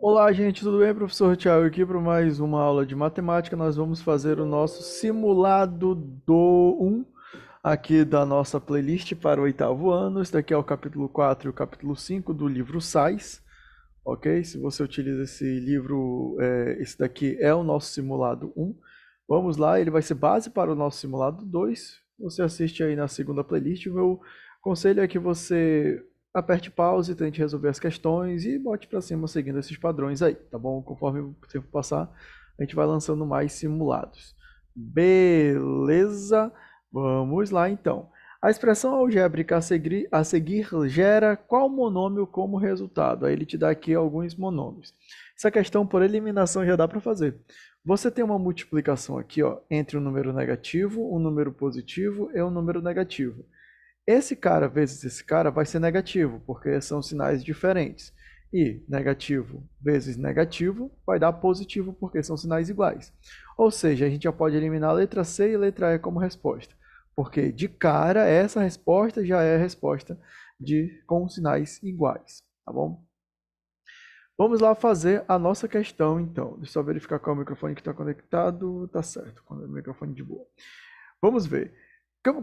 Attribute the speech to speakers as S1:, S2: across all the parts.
S1: Olá, gente, tudo bem? Professor Tiago aqui para mais uma aula de matemática. Nós vamos fazer o nosso simulado do 1 aqui da nossa playlist para o oitavo ano. Esse daqui é o capítulo 4 e o capítulo 5 do livro SAIS, ok? Se você utiliza esse livro, é, esse daqui é o nosso simulado 1. Vamos lá, ele vai ser base para o nosso simulado 2. Você assiste aí na segunda playlist. O meu conselho é que você aperte pause, tente resolver as questões e bote para cima seguindo esses padrões aí, tá bom? Conforme o tempo passar, a gente vai lançando mais simulados. Beleza? Vamos lá então. A expressão algébrica a seguir, a seguir gera qual monômio como resultado? Aí ele te dá aqui alguns monômios. Essa questão por eliminação já dá para fazer. Você tem uma multiplicação aqui ó, entre um número negativo, um número positivo e um número negativo. Esse cara vezes esse cara vai ser negativo, porque são sinais diferentes. E negativo vezes negativo vai dar positivo, porque são sinais iguais. Ou seja, a gente já pode eliminar a letra C e a letra E como resposta, porque de cara essa resposta já é a resposta de com sinais iguais, tá bom? Vamos lá fazer a nossa questão, então. Deixa eu só verificar qual é o microfone que está conectado. Tá certo, é o microfone de boa. Vamos ver.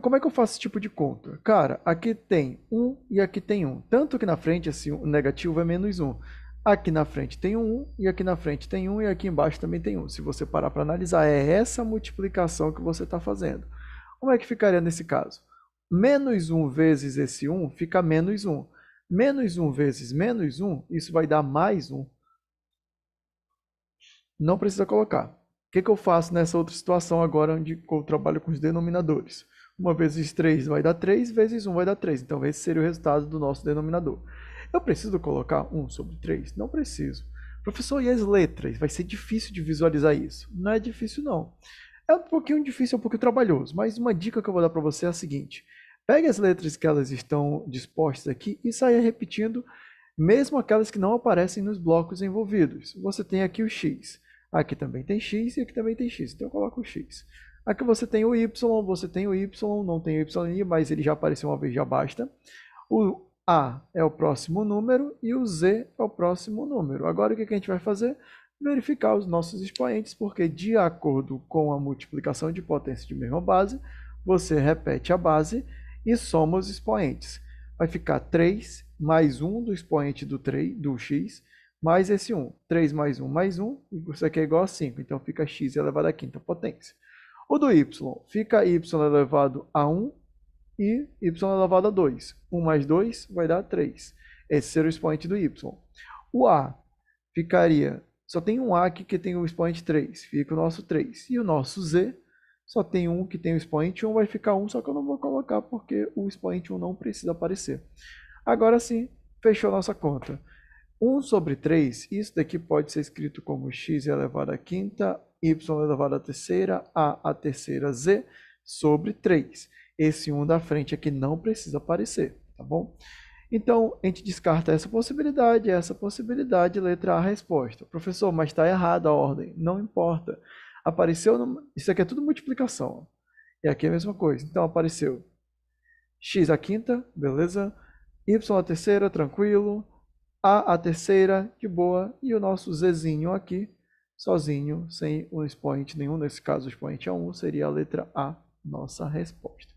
S1: Como é que eu faço esse tipo de conta? Cara, aqui tem 1 e aqui tem 1. Tanto que na frente esse negativo é menos 1. Aqui na frente tem 1 e aqui na frente tem 1 e aqui embaixo também tem 1. Se você parar para analisar, é essa multiplicação que você está fazendo. Como é que ficaria nesse caso? Menos 1 vezes esse 1 fica menos 1. Menos 1 vezes menos 1, isso vai dar mais 1. Não precisa colocar. O que, que eu faço nessa outra situação agora onde eu trabalho com os denominadores? 1 vezes 3 vai dar 3, vezes 1 vai dar 3. Então, esse seria o resultado do nosso denominador. Eu preciso colocar 1 sobre 3? Não preciso. Professor, e as letras? Vai ser difícil de visualizar isso. Não é difícil, não. É um pouquinho difícil, é um pouquinho trabalhoso, mas uma dica que eu vou dar para você é a seguinte. Pegue as letras que elas estão dispostas aqui e saia repetindo, mesmo aquelas que não aparecem nos blocos envolvidos. Você tem aqui o X. Aqui também tem X e aqui também tem X. Então eu coloco o X. Aqui você tem o Y, você tem o Y, não tem o Y, mas ele já apareceu uma vez, já basta. O A é o próximo número e o Z é o próximo número. Agora o que a gente vai fazer? Verificar os nossos expoentes, porque de acordo com a multiplicação de potência de mesma base, você repete a base e soma os expoentes. Vai ficar 3 mais 1 do expoente do, 3, do x, mais esse 1. 3 mais 1 mais 1, isso aqui é igual a 5, então fica x elevado à quinta potência. O do y fica y elevado a 1 e y elevado a 2. 1 mais 2 vai dar 3. Esse é o expoente do y. O a ficaria, só tem um a aqui que tem o expoente 3, fica o nosso 3. E o nosso z só tem um que tem o expoente 1, vai ficar 1, só que eu não vou colocar porque o expoente 1 não precisa aparecer. Agora sim, fechou nossa conta. 1 sobre 3, isso daqui pode ser escrito como x elevado à quinta, y elevado à terceira, a à terceira z sobre 3. Esse 1 da frente aqui não precisa aparecer, tá bom? Então, a gente descarta essa possibilidade, essa possibilidade, letra A, resposta. Professor, mas está errada a ordem. Não importa. Apareceu, no... isso aqui é tudo multiplicação. E é aqui é a mesma coisa. Então, apareceu x à quinta, beleza? y à terceira, tranquilo. A, a terceira, de boa. E o nosso Zzinho aqui, sozinho, sem um expoente nenhum. Nesse caso, o expoente é 1, seria a letra A, nossa resposta.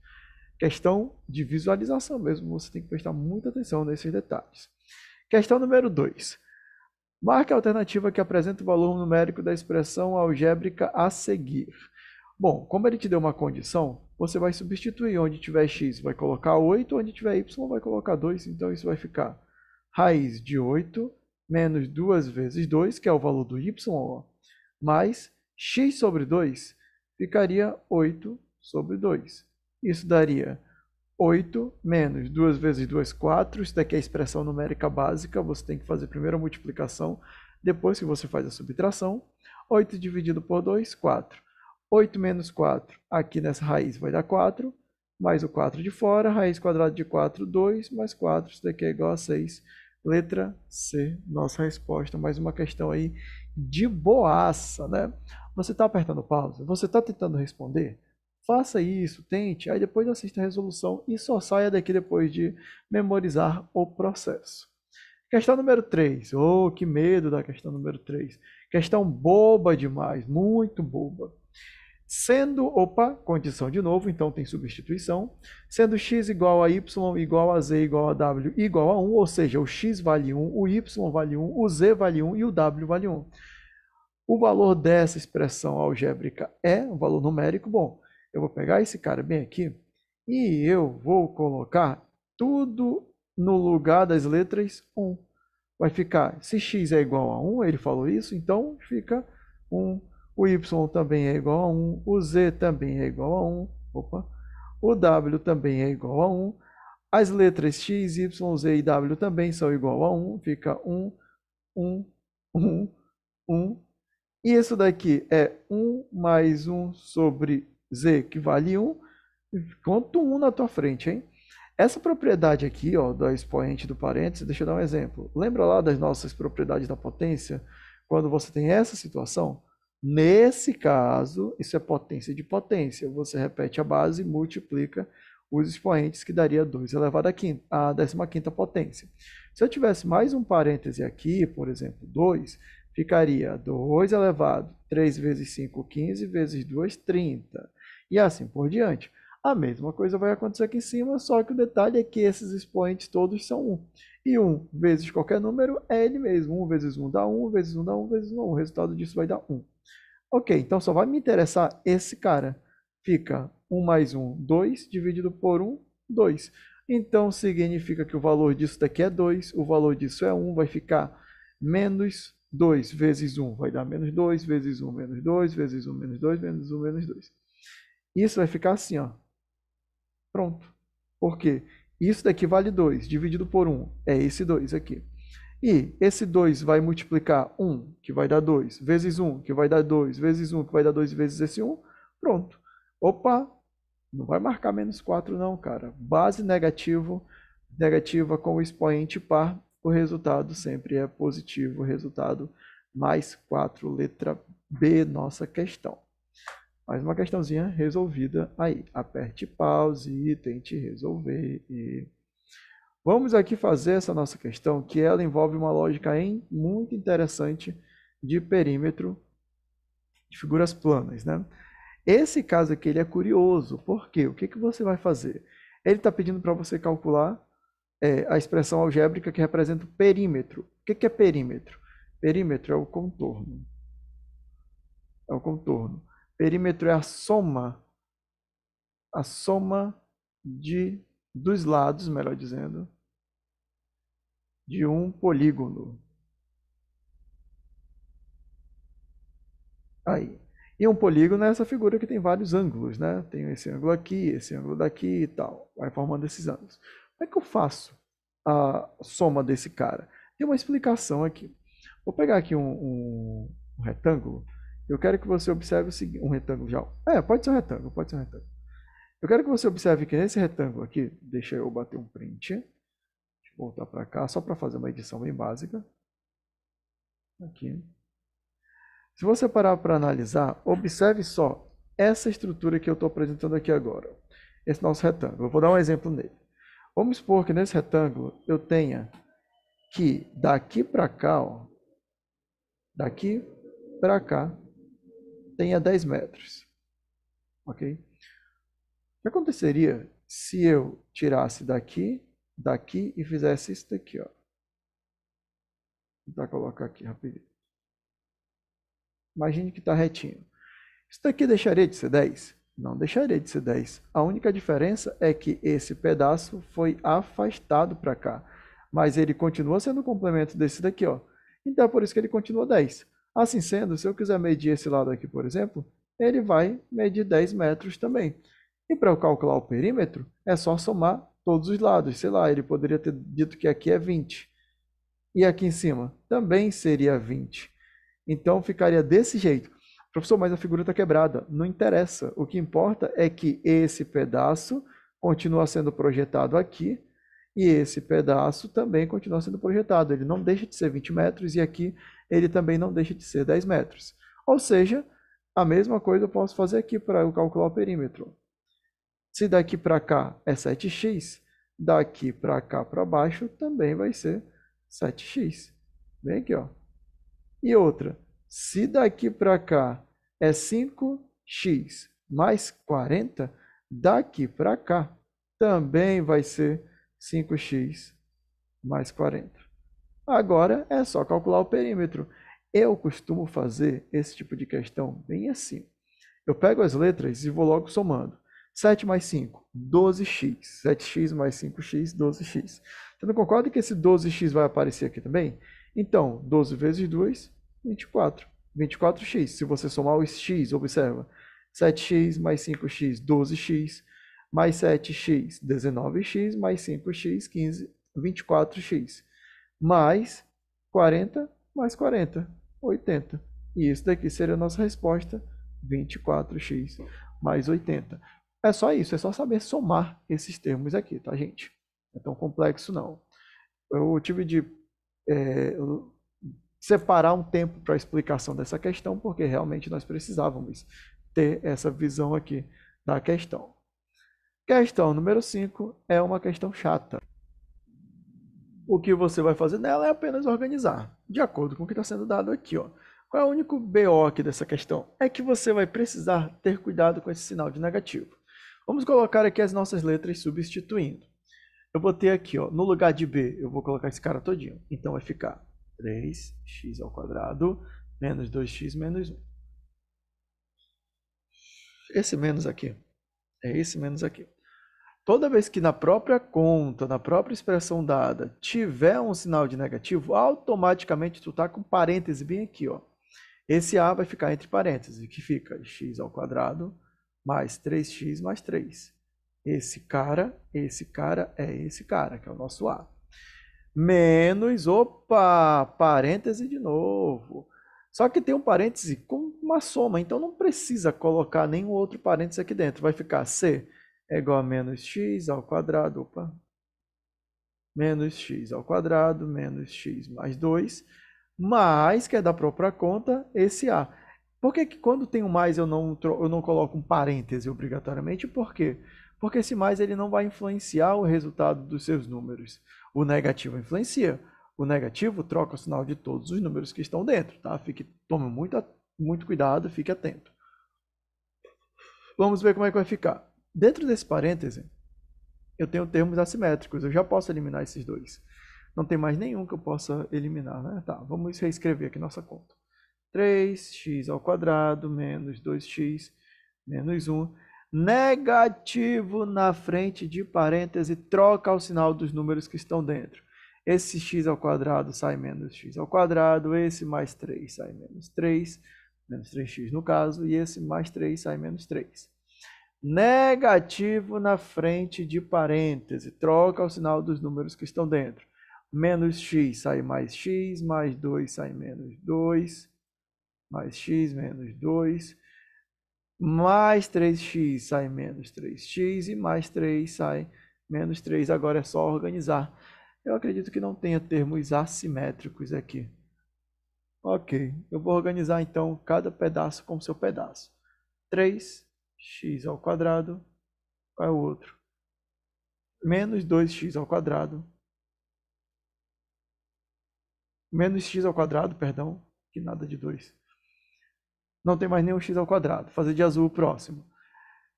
S1: Questão de visualização mesmo, você tem que prestar muita atenção nesses detalhes. Questão número 2. Marque a alternativa que apresenta o valor numérico da expressão algébrica a seguir. Bom, como ele te deu uma condição, você vai substituir onde tiver x, vai colocar 8, onde tiver y, vai colocar 2, então isso vai ficar raiz de 8 menos 2 vezes 2, que é o valor do y, mais x sobre 2, ficaria 8 sobre 2. Isso daria 8 menos 2 vezes 2, 4. Isso daqui é a expressão numérica básica. Você tem que fazer primeiro a multiplicação, depois que você faz a subtração. 8 dividido por 2, 4. 8 menos 4, aqui nessa raiz vai dar 4, mais o 4 de fora, raiz quadrada de 4, 2, mais 4, isso daqui é igual a 6. Letra C, nossa resposta. Mais uma questão aí de boaça, né? Você está apertando pausa? Você está tentando responder? Faça isso, tente, aí depois assista a resolução e só saia daqui depois de memorizar o processo. Questão número 3. Oh, que medo da questão número 3. Questão boba demais, muito boba. Sendo, opa, condição de novo, então tem substituição. Sendo x igual a y igual a z igual a w igual a 1, ou seja, o x vale 1, o y vale 1, o z vale 1 e o w vale 1. O valor dessa expressão algébrica é um valor numérico. Bom, eu vou pegar esse cara bem aqui e eu vou colocar tudo no lugar das letras 1. Vai ficar, se x é igual a 1, ele falou isso, então fica 1 o y também é igual a 1, o z também é igual a 1, opa, o w também é igual a 1, as letras x, y, z e w também são igual a 1, fica 1, 1, 1, 1. E isso daqui é 1 mais 1 sobre z, que vale 1. Conta 1 na tua frente, hein? Essa propriedade aqui, ó, da expoente do parênteses, deixa eu dar um exemplo. Lembra lá das nossas propriedades da potência? Quando você tem essa situação, Nesse caso, isso é potência de potência. Você repete a base e multiplica os expoentes, que daria 2 elevado à 15 potência. Se eu tivesse mais um parêntese aqui, por exemplo, 2, ficaria 2 elevado, 3 vezes 5, 15, vezes 2, 30. E assim por diante. A mesma coisa vai acontecer aqui em cima, só que o detalhe é que esses expoentes todos são 1. E 1 vezes qualquer número é ele mesmo. 1 vezes 1 dá 1, vezes 1 dá 1, vezes 1 dá 1. O resultado disso vai dar 1. Ok, então só vai me interessar esse cara. Fica 1 mais 1, 2, dividido por 1, 2. Então significa que o valor disso daqui é 2, o valor disso é 1, vai ficar menos 2 vezes 1, vai dar menos 2, vezes 1, menos 2, vezes 1, menos 2, menos 1, menos 2. Isso vai ficar assim, ó. Pronto. Por quê? Isso daqui vale 2, dividido por 1, é esse 2 aqui. E esse 2 vai multiplicar 1, um, que vai dar 2, vezes 1, um, que vai dar 2, vezes 1, um, que vai dar 2, vezes esse 1. Pronto. Opa, não vai marcar menos 4 não, cara. Base negativo, negativa com o expoente par, o resultado sempre é positivo. Resultado mais 4, letra B, nossa questão. Mais uma questãozinha resolvida aí. Aperte pause e tente resolver. E... Vamos aqui fazer essa nossa questão, que ela envolve uma lógica em, muito interessante de perímetro de figuras planas. Né? Esse caso aqui ele é curioso, por quê? O que, que você vai fazer? Ele está pedindo para você calcular é, a expressão algébrica que representa o perímetro. O que, que é perímetro? Perímetro é o contorno. É o contorno. Perímetro é a soma, a soma de dos lados, melhor dizendo, de um polígono. Aí. E um polígono é essa figura que tem vários ângulos, né? Tem esse ângulo aqui, esse ângulo daqui e tal. Vai formando esses ângulos. Como é que eu faço a soma desse cara? Tem uma explicação aqui. Vou pegar aqui um, um, um retângulo. Eu quero que você observe o seguinte, um retângulo já. É, pode ser um retângulo, pode ser um retângulo. Eu quero que você observe que nesse retângulo aqui, deixa eu bater um print voltar para cá, só para fazer uma edição bem básica. Aqui. Se você parar para analisar, observe só essa estrutura que eu estou apresentando aqui agora. Esse nosso retângulo. Eu vou dar um exemplo nele. Vamos supor que nesse retângulo eu tenha que daqui para cá, ó, daqui para cá, tenha 10 metros. Ok? O que aconteceria se eu tirasse daqui daqui e fizesse isso daqui, ó. Vou tentar colocar aqui rapidinho. Imagine que está retinho. Isso daqui deixaria de ser 10? Não deixaria de ser 10. A única diferença é que esse pedaço foi afastado para cá. Mas ele continua sendo um complemento desse daqui, ó. Então é por isso que ele continua 10. Assim sendo, se eu quiser medir esse lado aqui, por exemplo, ele vai medir 10 metros também. E para eu calcular o perímetro, é só somar todos os lados. Sei lá, ele poderia ter dito que aqui é 20. E aqui em cima também seria 20. Então ficaria desse jeito. Professor, mas a figura está quebrada. Não interessa. O que importa é que esse pedaço continua sendo projetado aqui e esse pedaço também continua sendo projetado. Ele não deixa de ser 20 metros e aqui ele também não deixa de ser 10 metros. Ou seja, a mesma coisa eu posso fazer aqui para eu calcular o perímetro. Se daqui para cá é 7x, daqui para cá para baixo também vai ser 7x. Vem aqui, ó. E outra, se daqui para cá é 5x mais 40, daqui para cá também vai ser 5x mais 40. Agora é só calcular o perímetro. Eu costumo fazer esse tipo de questão bem assim. Eu pego as letras e vou logo somando. 7 mais 5, 12x. 7x mais 5x, 12x. Você não concorda que esse 12x vai aparecer aqui também? Então, 12 vezes 2, 24. 24x. Se você somar os x, observa. 7x mais 5x, 12x. Mais 7x, 19x. Mais 5x, 15, 24x. Mais 40 mais 40, 80. E isso daqui seria a nossa resposta, 24x mais 80. É só isso, é só saber somar esses termos aqui, tá, gente? Não é tão complexo, não. Eu tive de é, separar um tempo para a explicação dessa questão, porque realmente nós precisávamos ter essa visão aqui da questão. Questão número 5 é uma questão chata. O que você vai fazer nela é apenas organizar, de acordo com o que está sendo dado aqui. Ó. Qual é o único BO aqui dessa questão? É que você vai precisar ter cuidado com esse sinal de negativo. Vamos colocar aqui as nossas letras substituindo. Eu botei aqui, ó, no lugar de B, eu vou colocar esse cara todinho. Então vai ficar 3x ao quadrado menos 2x menos 1. Esse menos aqui. É esse menos aqui. Toda vez que na própria conta, na própria expressão dada, tiver um sinal de negativo, automaticamente tu tá com parêntese bem aqui, ó. Esse A vai ficar entre parênteses, que fica x ao quadrado mais 3x mais 3. Esse cara, esse cara é esse cara, que é o nosso A. Menos, opa, parêntese de novo. Só que tem um parêntese com uma soma, então não precisa colocar nenhum outro parêntese aqui dentro. Vai ficar C é igual a menos x ao quadrado, opa, menos x ao quadrado, menos x mais 2, mais, que é da própria conta, esse A. Por que, que quando tem mais eu não, eu não coloco um parêntese obrigatoriamente? Por quê? Porque esse mais ele não vai influenciar o resultado dos seus números. O negativo influencia. O negativo troca o sinal de todos os números que estão dentro, tá? Fique, tome muito, muito cuidado, fique atento. Vamos ver como é que vai ficar. Dentro desse parêntese, eu tenho termos assimétricos. Eu já posso eliminar esses dois. Não tem mais nenhum que eu possa eliminar, né? Tá, vamos reescrever aqui nossa conta. 3x ao quadrado menos 2x menos 1. Negativo na frente de parêntese, troca o sinal dos números que estão dentro. Esse x ao quadrado sai menos x ao quadrado, esse mais 3 sai menos 3, menos 3x no caso, e esse mais 3 sai menos 3. Negativo na frente de parêntese, troca o sinal dos números que estão dentro. Menos x sai mais x, mais 2 sai menos 2, mais x menos 2, mais 3x sai menos 3x e mais 3 sai menos 3. Agora é só organizar. Eu acredito que não tenha termos assimétricos aqui. Ok, eu vou organizar então cada pedaço com seu pedaço. 3x ao quadrado, qual é o outro? Menos 2x ao quadrado. Menos x ao quadrado, perdão, que nada de 2 não tem mais nenhum x ao quadrado. Fazer de azul o próximo.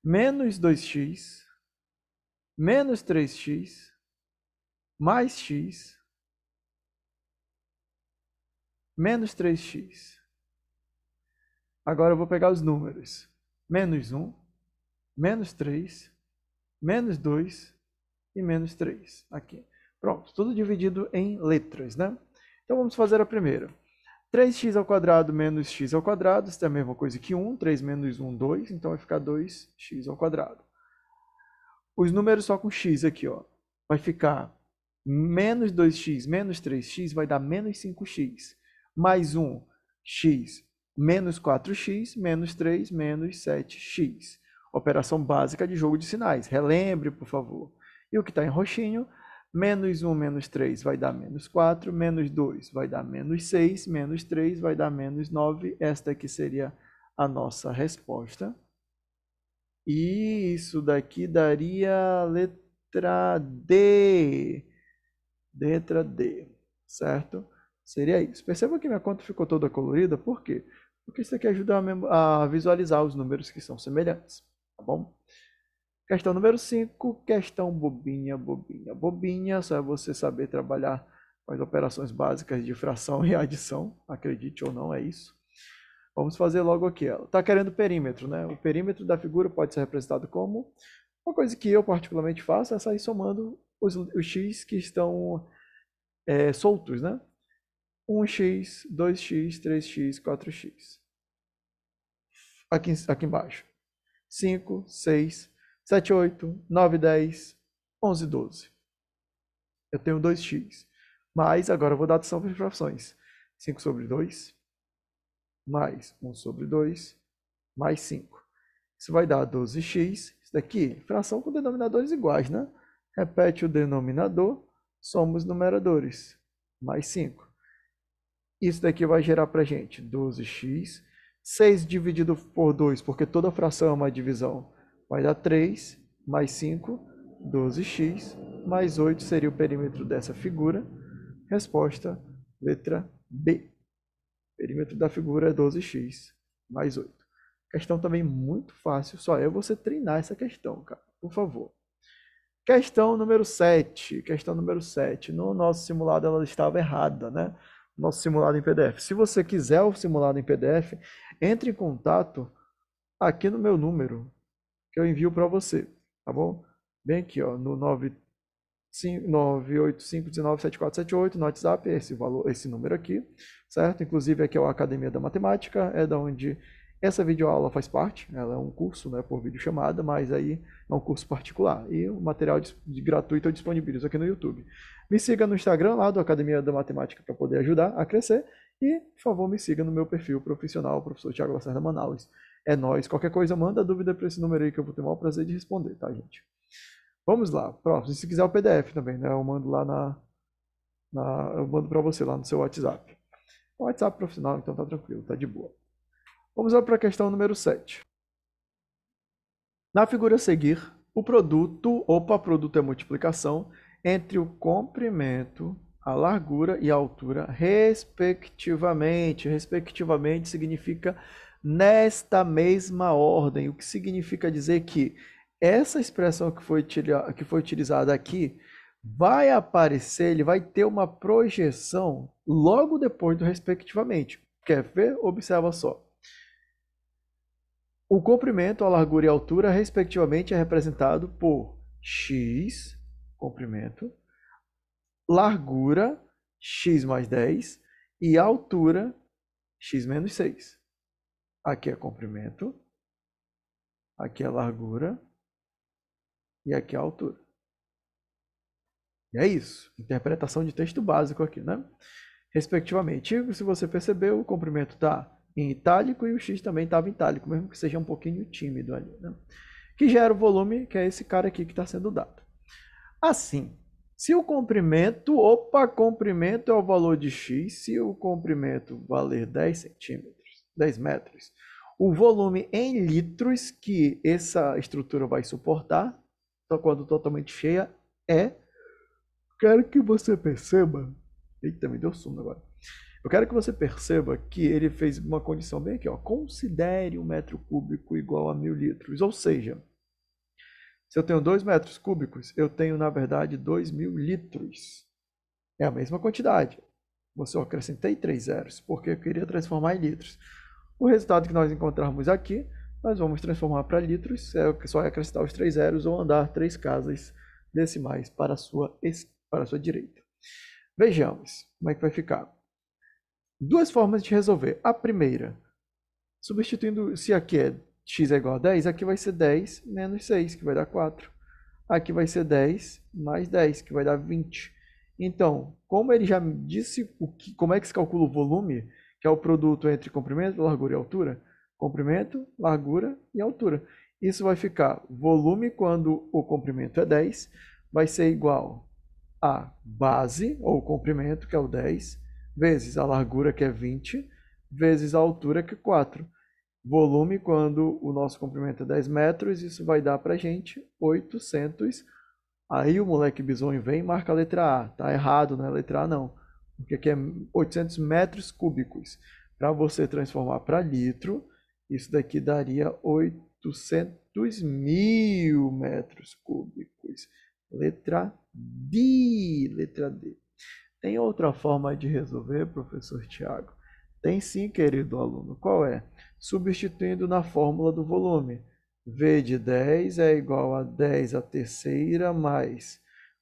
S1: Menos 2x, menos 3x, mais x, menos 3x. Agora eu vou pegar os números. Menos 1, menos 3, menos 2 e menos 3. Aqui. Pronto, tudo dividido em letras, né? Então vamos fazer a primeira. 3x ao quadrado menos x ao quadrado, isso é a mesma coisa que 1, 3 menos 1, 2, então vai ficar 2x ao quadrado. Os números só com x aqui, ó, vai ficar menos 2x menos 3x vai dar menos 5x, mais 1, x, menos 4x, menos 3, menos 7x. Operação básica de jogo de sinais, relembre, por favor. E o que está em roxinho Menos 1 menos 3 vai dar menos 4, menos 2 vai dar menos 6, menos 3 vai dar menos 9. Esta aqui seria a nossa resposta. E isso daqui daria letra D. Letra D, certo? Seria isso. Perceba que minha conta ficou toda colorida, por quê? Porque isso aqui ajuda a, a visualizar os números que são semelhantes, tá bom? Questão número 5, questão bobinha, bobinha, bobinha. Só é você saber trabalhar com as operações básicas de fração e adição, acredite ou não, é isso. Vamos fazer logo aqui. Está querendo perímetro, né? O perímetro da figura pode ser representado como uma coisa que eu particularmente faço é sair somando os, os x que estão é, soltos, né? 1x, 2x, 3x, 4x. Aqui, aqui embaixo. 5, 6, 7, 8, 9, 10, 11, 12. Eu tenho 2x. Mas agora eu vou dar adição para as frações. 5 sobre 2, mais 1 sobre 2, mais 5. Isso vai dar 12x. Isso daqui, fração com denominadores iguais, né? Repete o denominador, somos numeradores, mais 5. Isso daqui vai gerar para a gente 12x. 6 dividido por 2, porque toda fração é uma divisão. Vai dar 3 mais 5, 12x, mais 8 seria o perímetro dessa figura. Resposta, letra B. perímetro da figura é 12x mais 8. Questão também muito fácil, só é você treinar essa questão, cara. Por favor. Questão número 7. Questão número 7. No nosso simulado ela estava errada, né? Nosso simulado em PDF. Se você quiser o simulado em PDF, entre em contato aqui no meu número, que eu envio para você, tá bom? Bem aqui, ó, no 985197478, no WhatsApp, esse valor, esse número aqui, certo? Inclusive aqui é a Academia da Matemática, é da onde essa videoaula faz parte, ela é um curso, né, por vídeo chamada, mas aí é um curso particular e o material de, de gratuito eu disponibilizo aqui no YouTube. Me siga no Instagram lá do Academia da Matemática para poder ajudar a crescer e, por favor, me siga no meu perfil profissional, professor Tiago Lacerda Manaus. É nós. Qualquer coisa, manda dúvida para esse número aí que eu vou ter o maior prazer de responder, tá, gente? Vamos lá. Próximo. Se quiser o PDF também, né? Eu mando lá na. na eu mando para você lá no seu WhatsApp. O WhatsApp profissional, então tá tranquilo, tá de boa. Vamos lá para a questão número 7. Na figura a seguir, o produto, opa, produto é multiplicação, entre o comprimento a largura e a altura, respectivamente. Respectivamente significa nesta mesma ordem, o que significa dizer que essa expressão que foi, que foi utilizada aqui vai aparecer, ele vai ter uma projeção logo depois do respectivamente. Quer ver? Observa só. O comprimento, a largura e a altura, respectivamente, é representado por x comprimento largura x mais 10 e altura x menos 6. Aqui é comprimento, aqui é largura e aqui é altura. E é isso. Interpretação de texto básico aqui, né? Respectivamente, se você percebeu, o comprimento está em itálico e o x também estava em itálico, mesmo que seja um pouquinho tímido ali, né? Que gera o volume, que é esse cara aqui que está sendo dado. Assim, se o comprimento, opa, comprimento é o valor de x, se o comprimento valer 10 centímetros, 10 metros, o volume em litros que essa estrutura vai suportar, quando tá totalmente cheia, é. Quero que você perceba. Eita, me deu sono agora. Eu quero que você perceba que ele fez uma condição bem aqui, ó. Considere um metro cúbico igual a mil litros, ou seja, se eu tenho 2 metros cúbicos, eu tenho, na verdade, 2 mil litros. É a mesma quantidade. Você acrescentei 3 zeros, porque eu queria transformar em litros. O resultado que nós encontrarmos aqui, nós vamos transformar para litros, é só é acrescentar os 3 zeros ou andar 3 casas decimais para a sua, para a sua direita. Vejamos como é que vai ficar. Duas formas de resolver. A primeira, substituindo se aqui é x é igual a 10, aqui vai ser 10 menos 6, que vai dar 4. Aqui vai ser 10 mais 10, que vai dar 20. Então, como ele já disse o que, como é que se calcula o volume, que é o produto entre comprimento, largura e altura, comprimento, largura e altura. Isso vai ficar volume quando o comprimento é 10, vai ser igual a base, ou comprimento, que é o 10, vezes a largura, que é 20, vezes a altura, que é 4 volume, quando o nosso comprimento é 10 metros, isso vai dar para gente 800. Aí o moleque bisonho vem e marca a letra A. Tá errado, não é letra A não. Porque aqui é 800 metros cúbicos. Para você transformar para litro, isso daqui daria 800 mil metros cúbicos. Letra D, letra D. Tem outra forma de resolver, professor Tiago? Tem sim, querido aluno. Qual é? Substituindo na fórmula do volume. V de 10 é igual a 10 à terceira mais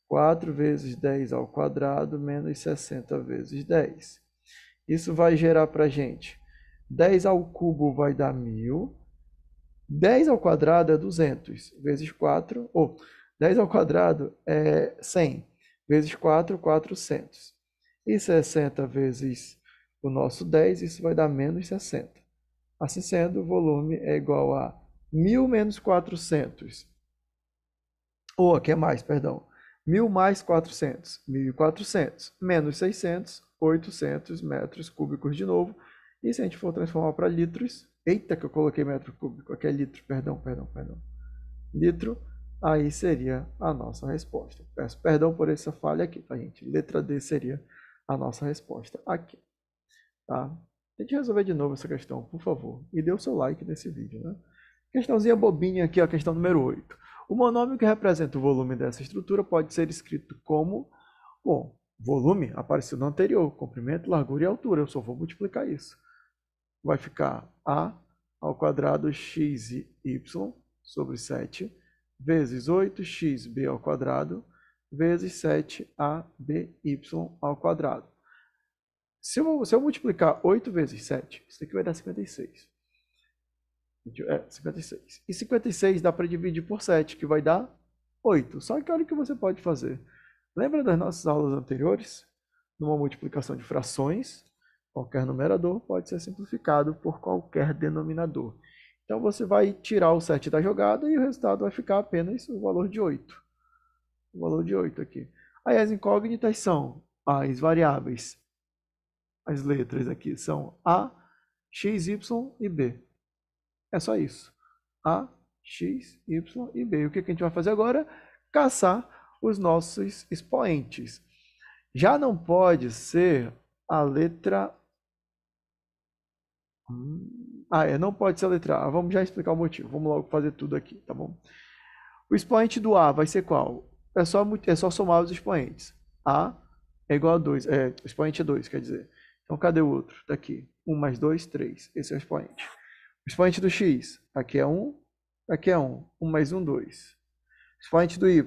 S1: 4 vezes 10 ao quadrado menos 60 vezes 10. Isso vai gerar para a gente 10 ao cubo vai dar 1000, 10 ao quadrado é 200, vezes 4, ou oh, 10 ao quadrado é 100, vezes 4, 400. E 60 vezes o nosso 10, isso vai dar menos 60. Assim sendo, o volume é igual a 1.000 menos 400. Ou, aqui é mais, perdão. 1.000 mais 400, 1.400. Menos 600, 800 metros cúbicos de novo. E se a gente for transformar para litros, eita que eu coloquei metro cúbico, aqui é litro, perdão, perdão, perdão. Litro, aí seria a nossa resposta. Peço perdão por essa falha aqui, tá gente? Letra D seria a nossa resposta aqui. Tá? Tente resolver de novo essa questão, por favor. E dê o seu like nesse vídeo. Né? Questãozinha bobinha aqui, a questão número 8. O monômio que representa o volume dessa estrutura pode ser escrito como... Bom, volume apareceu no anterior, comprimento, largura e altura. Eu só vou multiplicar isso. Vai ficar A ao quadrado x y sobre 7 vezes 8xb ao quadrado vezes 7aby ao quadrado. Se eu, se eu multiplicar 8 vezes 7, isso aqui vai dar 56. É, 56. E 56 dá para dividir por 7, que vai dar 8. Só que olha o que você pode fazer. Lembra das nossas aulas anteriores? Numa multiplicação de frações, qualquer numerador pode ser simplificado por qualquer denominador. Então você vai tirar o 7 da jogada e o resultado vai ficar apenas o valor de 8. O valor de 8 aqui. Aí as incógnitas são as variáveis as letras aqui são A, X, Y e B. É só isso. A, X, Y e B. E o que a gente vai fazer agora? Caçar os nossos expoentes. Já não pode ser a letra. Ah, é, não pode ser a letra A. Vamos já explicar o motivo. Vamos logo fazer tudo aqui, tá bom? O expoente do A vai ser qual? É só, é só somar os expoentes. A é igual a 2. É, expoente é 2, quer dizer. Então, cadê o outro? Está aqui. 1 mais 2, 3. Esse é o expoente. O expoente do x, aqui é 1, aqui é 1. 1 mais 1, 2. Expoente do y,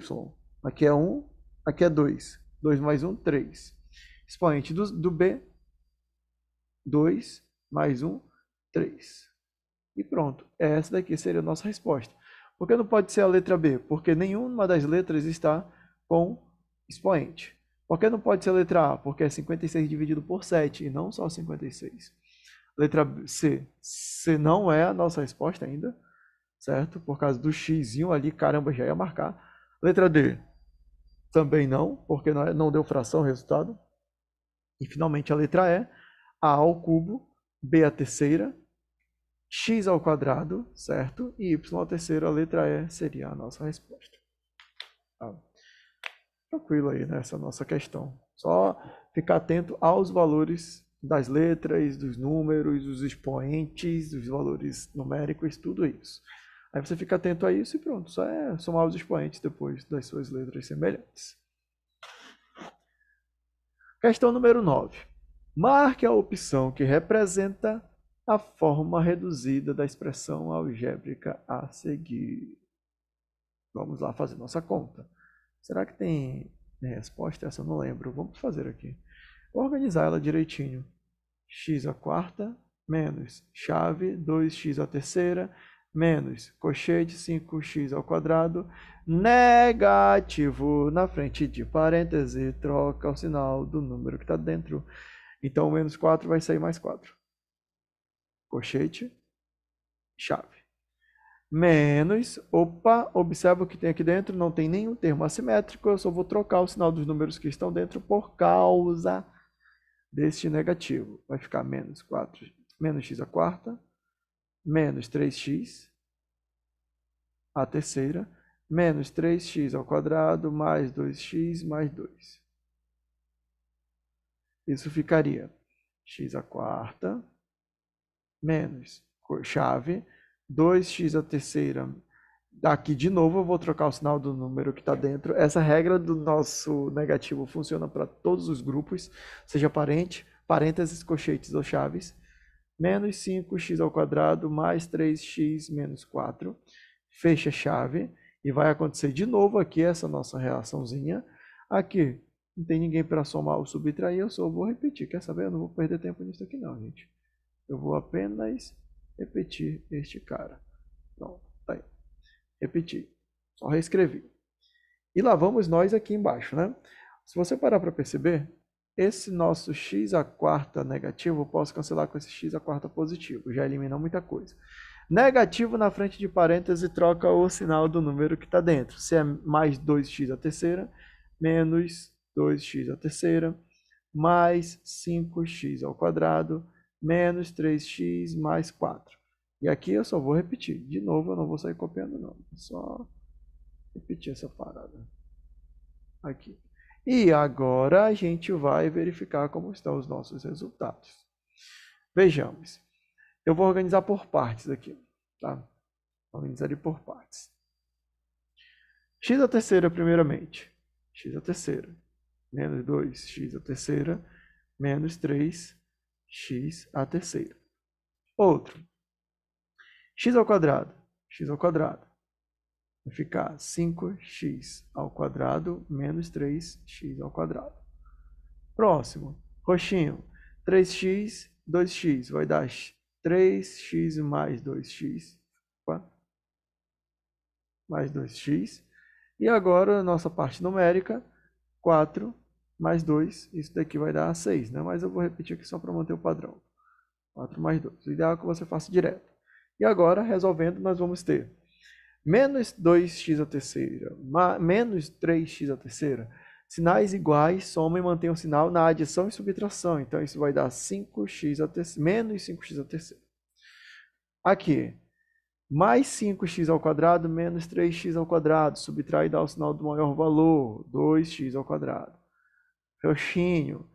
S1: aqui é 1, aqui é 2. 2 mais 1, 3. Expoente do, do b, 2 mais 1, 3. E pronto. Essa daqui seria a nossa resposta. Por que não pode ser a letra B? Porque nenhuma das letras está com expoente. Por que não pode ser letra A? Porque é 56 dividido por 7 e não só 56. Letra C. C não é a nossa resposta ainda, certo? Por causa do x ali, caramba, já ia marcar. Letra D. Também não, porque não, é, deu fração o resultado. E finalmente a letra E. A ao cubo, B à terceira, x ao quadrado, certo? E y à terceira, a letra E seria a nossa resposta. Tá? tranquilo aí nessa nossa questão. Só ficar atento aos valores das letras, dos números, dos expoentes, dos valores numéricos, tudo isso. Aí você fica atento a isso e pronto, só é somar os expoentes depois das suas letras semelhantes. Questão número 9. Marque a opção que representa a forma reduzida da expressão algébrica a seguir. Vamos lá fazer nossa conta. Será que tem né, resposta? Essa eu não lembro. Vamos fazer aqui. Vou organizar ela direitinho. x a quarta menos chave 2x a terceira menos cochete 5x ao quadrado negativo na frente de parêntese troca o sinal do número que está dentro então menos 4 vai sair mais 4 cochete chave menos, opa, observa o que tem aqui dentro, não tem nenhum termo assimétrico, eu só vou trocar o sinal dos números que estão dentro por causa deste negativo. Vai ficar menos 4, menos x a quarta, menos 3x a terceira, menos 3x ao quadrado, mais 2x, mais 2. Isso ficaria x a quarta, menos chave, 2x a terceira. Aqui de novo eu vou trocar o sinal do número que está dentro. Essa regra do nosso negativo funciona para todos os grupos, seja parente, parênteses, cochetes ou chaves. Menos 5x ao quadrado mais 3x menos 4. Fecha a chave e vai acontecer de novo aqui essa nossa reaçãozinha. Aqui não tem ninguém para somar ou subtrair, eu só vou repetir. Quer saber? Eu não vou perder tempo nisso aqui não, gente. Eu vou apenas repetir este cara. Pronto, tá aí. Repetir. Só reescrevi. E lá vamos nós aqui embaixo, né? Se você parar para perceber, esse nosso x a quarta negativo, eu posso cancelar com esse x a quarta positivo. Já eliminou muita coisa. Negativo na frente de parêntese troca o sinal do número que está dentro. Se é mais 2x a terceira, menos 2x a terceira, mais 5x ao quadrado, menos 3x mais 4. E aqui eu só vou repetir. De novo, eu não vou sair copiando, não. É só repetir essa parada. Aqui. E agora a gente vai verificar como estão os nossos resultados. Vejamos. Eu vou organizar por partes aqui. Tá? Organizarei por partes. x a terceira, primeiramente. x a terceira. Menos 2, x a terceira. Menos 3, x à terceira. Outro. x ao quadrado, x ao quadrado. Vai ficar 5x ao quadrado menos 3x ao quadrado. Próximo. Roxinho. 3x, 2x. Vai dar 3x mais 2x. Opa. Mais 2x. E agora, a nossa parte numérica. 4 mais 2, isso daqui vai dar 6, né? mas eu vou repetir aqui só para manter o padrão. 4 mais 2. O ideal é que você faça direto. E agora, resolvendo, nós vamos ter menos 2x à terceira, menos 3x à terceira. Sinais iguais soma e mantém o sinal na adição e subtração. Então, isso vai dar 5x à terceira, menos 5x à terceira. Aqui, mais 5x ao quadrado menos 3x ao quadrado. Subtrai e dá o sinal do maior valor, 2x ao quadrado roxinho,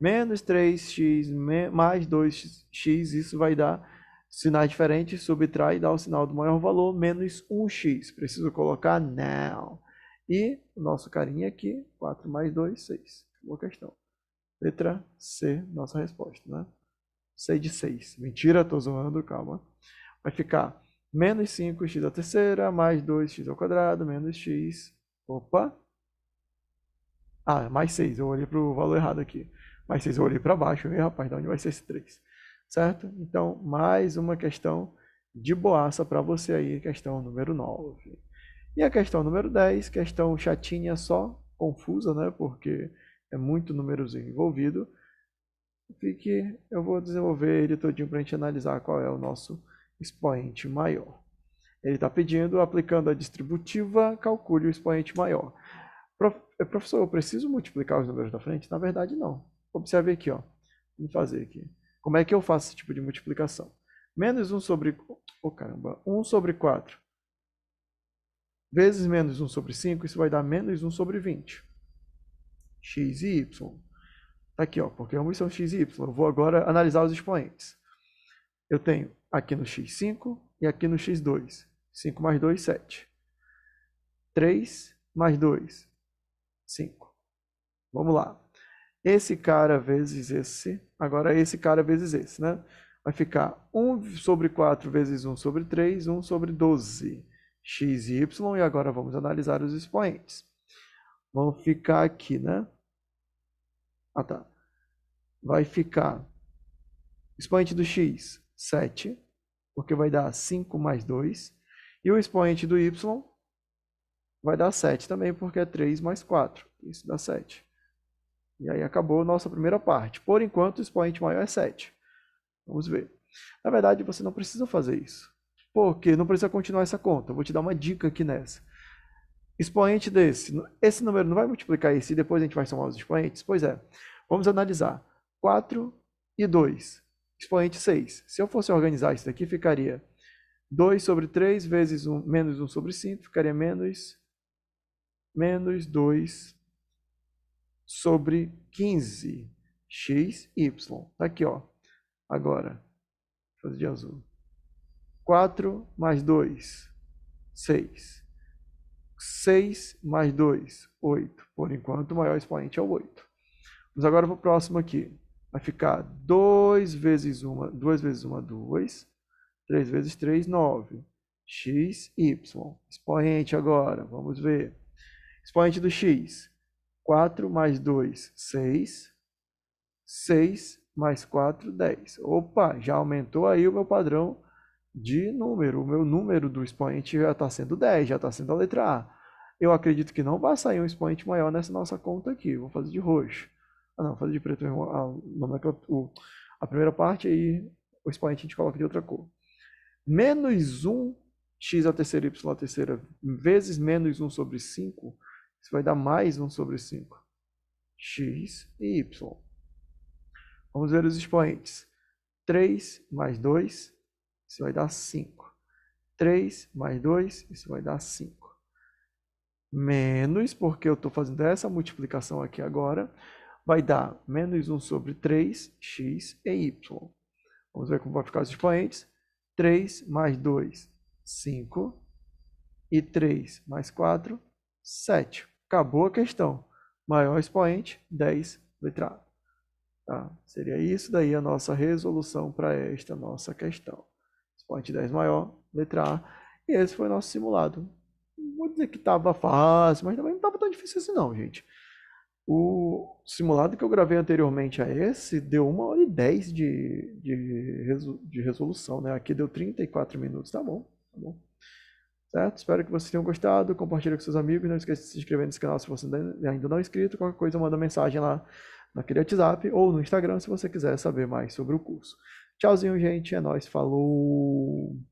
S1: menos 3x mais 2x, isso vai dar sinais diferentes, subtrai e dá o sinal do maior valor, menos 1x. Preciso colocar? Não. E o nosso carinha aqui, 4 mais 2, 6. Boa questão. Letra C, nossa resposta, né? C de 6. Mentira, estou zoando, calma. Vai ficar menos 5x da terceira, mais 2x ao quadrado, menos x. Opa, ah, é, mais 6. Eu olhei para o valor errado aqui. Mais 6 eu olhei para baixo. E, rapaz, de onde vai ser esse 3? Certo? Então, mais uma questão de boaça para você aí, questão número 9. E a questão número 10, questão chatinha só, confusa, né? Porque é muito númerozinho envolvido. Fique, eu vou desenvolver ele todinho para a gente analisar qual é o nosso expoente maior. Ele está pedindo, aplicando a distributiva, calcule o expoente maior professor, eu preciso multiplicar os números da frente? Na verdade, não. Observe aqui, ó. Vamos fazer aqui. Como é que eu faço esse tipo de multiplicação? Menos 1 sobre... Oh, caramba. 1 sobre 4 vezes menos 1 sobre 5, isso vai dar menos 1 sobre 20. x e y. Tá aqui, ó, porque ambos são x e y. Eu vou agora analisar os expoentes. Eu tenho aqui no x5 e aqui no x2. 5 mais 2, 7. 3 mais 2, 5. Vamos lá. Esse cara vezes esse. Agora, esse cara vezes esse, né? Vai ficar 1 sobre 4 vezes 1 sobre 3, 1 sobre 12. X e Y. E agora vamos analisar os expoentes. Vão ficar aqui, né? Ah, tá. Vai ficar expoente do X, 7, porque vai dar 5 mais 2. E o expoente do Y, vai dar 7 também, porque é 3 mais 4. Isso dá 7. E aí acabou a nossa primeira parte. Por enquanto, o expoente maior é 7. Vamos ver. Na verdade, você não precisa fazer isso. Por quê? não precisa continuar essa conta. vou te dar uma dica aqui nessa. Expoente desse. Esse número não vai multiplicar esse e depois a gente vai somar os expoentes? Pois é. Vamos analisar. 4 e 2. Expoente 6. Se eu fosse organizar isso daqui, ficaria 2 sobre 3 vezes 1, menos 1 sobre 5, ficaria menos menos 2 sobre 15. X, Y. Tá aqui, ó. Agora, vou fazer de azul. 4 mais 2, 6. 6 mais 2, 8. Por enquanto, o maior expoente é o 8. Vamos agora para o próximo aqui. Vai ficar 2 vezes 1, 2 vezes 1, 2. 3 vezes 3, 9. X, Y. Expoente agora, vamos ver expoente do x. 4 mais 2, 6. 6 mais 4, 10. Opa, já aumentou aí o meu padrão de número. O meu número do expoente já está sendo 10, já está sendo a letra A. Eu acredito que não vai sair um expoente maior nessa nossa conta aqui. Vou fazer de roxo. Ah, não, vou fazer de preto mesmo. Ah, a, a primeira parte aí, o expoente a gente coloca de outra cor. Menos 1 x a terceira y a terceira vezes menos 1 sobre 5 isso vai dar mais 1 sobre 5. X e Y. Vamos ver os expoentes. 3 mais 2, isso vai dar 5. 3 mais 2, isso vai dar 5. Menos, porque eu estou fazendo essa multiplicação aqui agora, vai dar menos 1 sobre 3, x e y. Vamos ver como vai ficar os expoentes. 3 mais 2, 5. E 3 mais 4, 5. 7. Acabou a questão. Maior expoente, 10, letra A. Tá? Seria isso daí a nossa resolução para esta nossa questão. Expoente 10 maior, letra A. E esse foi o nosso simulado. vou dizer que estava fácil, mas também não estava tão difícil assim não, gente. O simulado que eu gravei anteriormente a esse deu 1 hora e 10 de, de, de resolução, né? Aqui deu 34 minutos, tá bom, tá bom. Certo? Espero que vocês tenham gostado. Compartilhe com seus amigos. Não esqueça de se inscrever nesse canal se você ainda não é inscrito. Qualquer coisa, manda mensagem lá naquele WhatsApp ou no Instagram se você quiser saber mais sobre o curso. Tchauzinho, gente. É nóis. Falou!